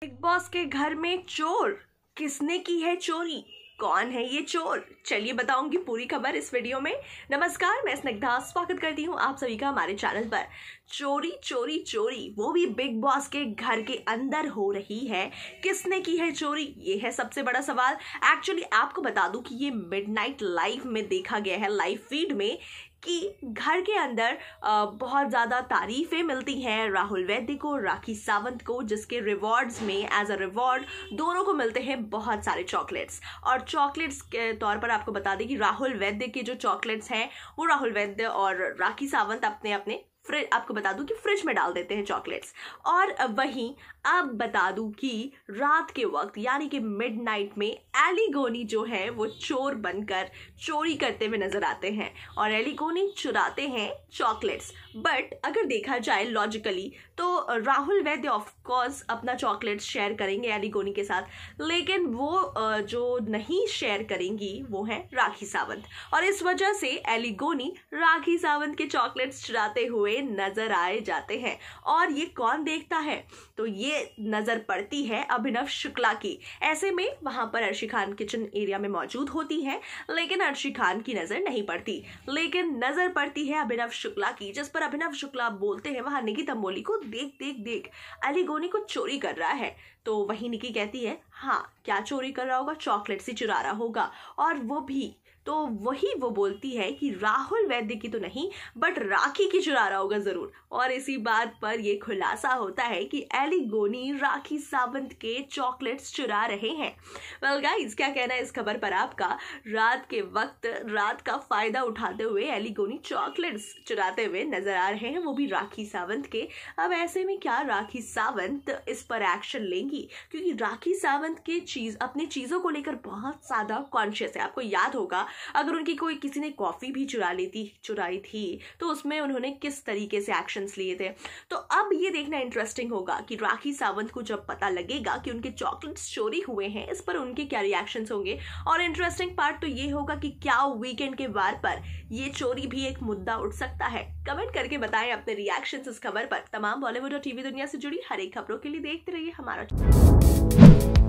big boss के घर में चोर किसने की है चोरी कौन है ये चोर चलिए बताऊंगी पूरी खबर इस वीडियो में नमस्कार मैं स्निग्धा स्वागत करती हूँ आप सभी का हमारे चैनल पर चोरी चोरी चोरी वो भी बिग बॉस के घर के अंदर हो रही है किसने की है चोरी ये है सबसे बड़ा सवाल एक्चुअली आपको बता दूं कि ये मिडनाइट लाइव में देखा गया है लाइव फीड में कि घर के अंदर बहुत ज़्यादा तारीफ़ें मिलती हैं राहुल वैद्य को राखी सावंत को जिसके रिवॉर्ड्स में एज अ रिवॉर्ड दोनों को मिलते हैं बहुत सारे चॉकलेट्स और चॉकलेट्स के तौर पर आपको बता दें कि राहुल वैद्य के जो चॉकलेट्स हैं वो राहुल वैद्य और राखी सावंत अपने अपने फ्रिज आपको बता दूं कि फ्रिज में डाल देते हैं चॉकलेट्स और वहीं अब बता दूं कि रात के वक्त यानी कि मिडनाइट में एलिगोनी जो है वो चोर बनकर चोरी करते हुए नजर आते हैं और एलिगोनी चुराते हैं चॉकलेट्स बट अगर देखा जाए लॉजिकली तो राहुल वैद्य ऑफकोर्स अपना चॉकलेट शेयर करेंगे एलिगोनी के साथ लेकिन वो जो नहीं शेयर करेंगी वो है राखी सावंत और इस वजह से एलिगोनी राखी सावंत के चॉकलेट्स चुराते हुए हुए नजर आए जाते हैं और ये कौन देखता है तो ये नजर पड़ती है अभिनव शुक्ला की ऐसे में वहां पर अर्शी खान किचन एरिया में मौजूद होती है लेकिन अर्शी खान की नजर नहीं पड़ती लेकिन नजर पड़ती है अभिनव शुक्ला की जिस पर अभिनव शुक्ला बोलते हैं वहां निकी तंबोली को देख देख देख अली गोनी को चोरी कर रहा है तो वही निकी कहती है हाँ क्या चोरी कर रहा होगा चॉकलेट से चुरा रहा होगा और वो भी तो वही वो बोलती है कि राहुल वैद्य की तो नहीं बट राखी की चुरा रहा होगा ज़रूर और इसी बात पर यह खुलासा होता है कि एलिगोनी राखी सावंत के चॉकलेट्स चुरा रहे हैं वेल गाइस क्या कहना है इस खबर पर आपका रात के वक्त रात का फ़ायदा उठाते हुए एलिगोनी चॉकलेट्स चुराते हुए नज़र आ रहे हैं वो भी राखी सावंत के अब ऐसे में क्या राखी सावंत इस पर एक्शन लेंगी क्योंकि राखी सावंत के चीज़ अपनी चीज़ों को लेकर बहुत ज़्यादा कॉन्शियस है आपको याद होगा अगर उनकी कोई किसी ने कॉफ़ी भी चुरा लेती चुराई थी तो उसमें उन्होंने किस तरीके से एक्शंस लिए थे तो अब ये देखना इंटरेस्टिंग होगा कि राखी सावंत को जब पता लगेगा कि उनके चॉकलेट्स चोरी हुए हैं इस पर उनके क्या रिएक्शंस होंगे और इंटरेस्टिंग पार्ट तो ये होगा कि क्या वीकेंड के वार पर ये चोरी भी एक मुद्दा उठ सकता है कमेंट करके बताएं अपने रिएक्शन इस खबर पर तमाम बॉलीवुड और टीवी दुनिया से जुड़ी हर एक खबरों के लिए देखते रहिए हमारा